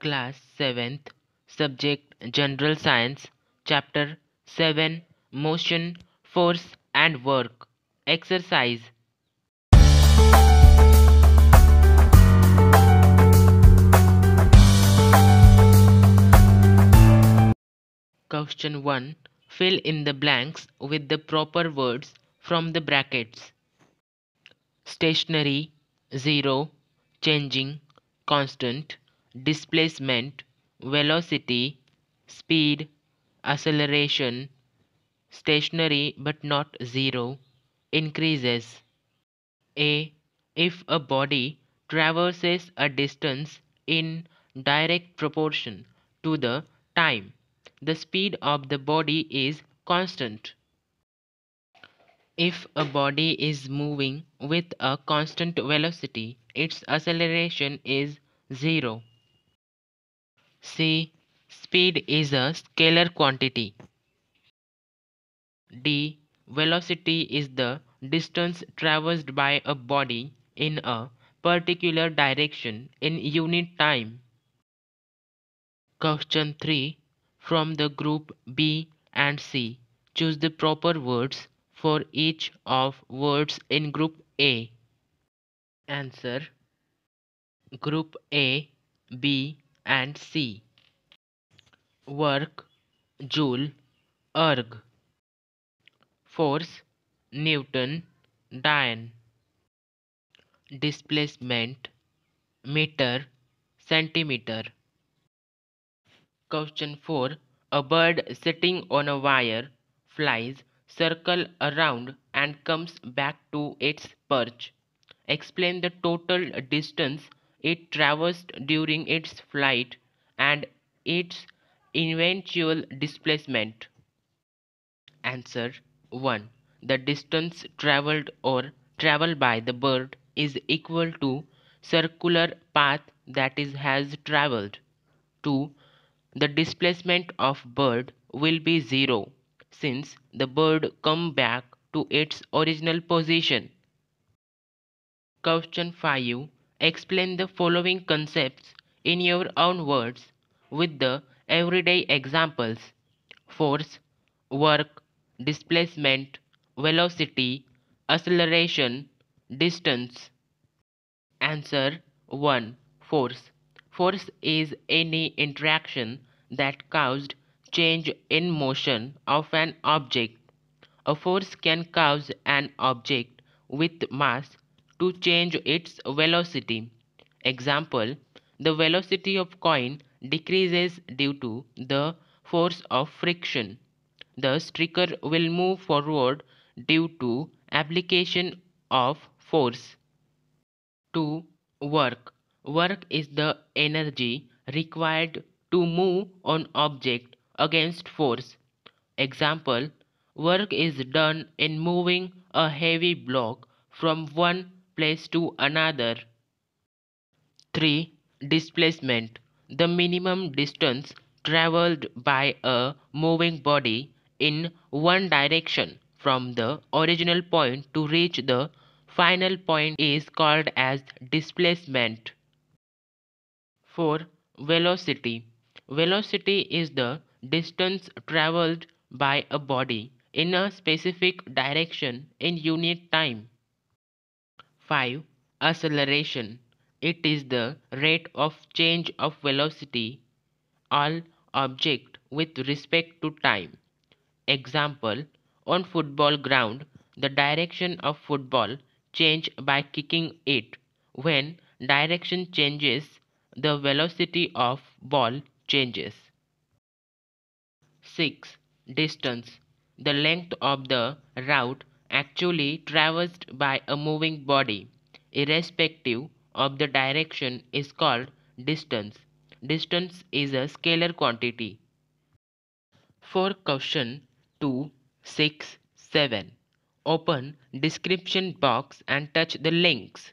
Class 7th Subject General Science Chapter 7 Motion, Force and Work Exercise Question 1 Fill in the blanks with the proper words from the brackets. Stationary, zero, changing, constant, displacement, velocity, speed, acceleration, stationary but not zero, increases. A. If a body traverses a distance in direct proportion to the time, the speed of the body is constant. If a body is moving with a constant velocity, its acceleration is zero. C. Speed is a scalar quantity. D. Velocity is the distance traversed by a body in a particular direction in unit time. Question 3. From the group B and C, choose the proper words for each of words in group A. Answer Group A, B, and C. Work, joule, erg. Force, newton, dyne. Displacement, meter, centimeter. Question 4. A bird sitting on a wire flies, circle around and comes back to its perch. Explain the total distance it traversed during its flight and its eventual displacement? Answer 1. The distance traveled or traveled by the bird is equal to circular path that is has traveled. 2. The displacement of bird will be 0 since the bird come back to its original position. Question 5. Explain the following concepts in your own words with the everyday examples. Force, work, displacement, velocity, acceleration, distance. Answer 1. Force. Force is any interaction that caused change in motion of an object. A force can cause an object with mass to change its velocity. Example, the velocity of coin decreases due to the force of friction. The streaker will move forward due to application of force. 2. Work. Work is the energy required to move an object against force. Example, work is done in moving a heavy block from one place to another. 3. Displacement The minimum distance traveled by a moving body in one direction from the original point to reach the final point is called as displacement. 4. Velocity Velocity is the distance traveled by a body in a specific direction in unit time. 5. Acceleration. It is the rate of change of velocity all object with respect to time. Example, on football ground, the direction of football change by kicking it. When direction changes, the velocity of ball changes. 6. Distance. The length of the route actually traversed by a moving body, irrespective of the direction, is called distance. Distance is a scalar quantity. For question 2, 6, 7, open description box and touch the links.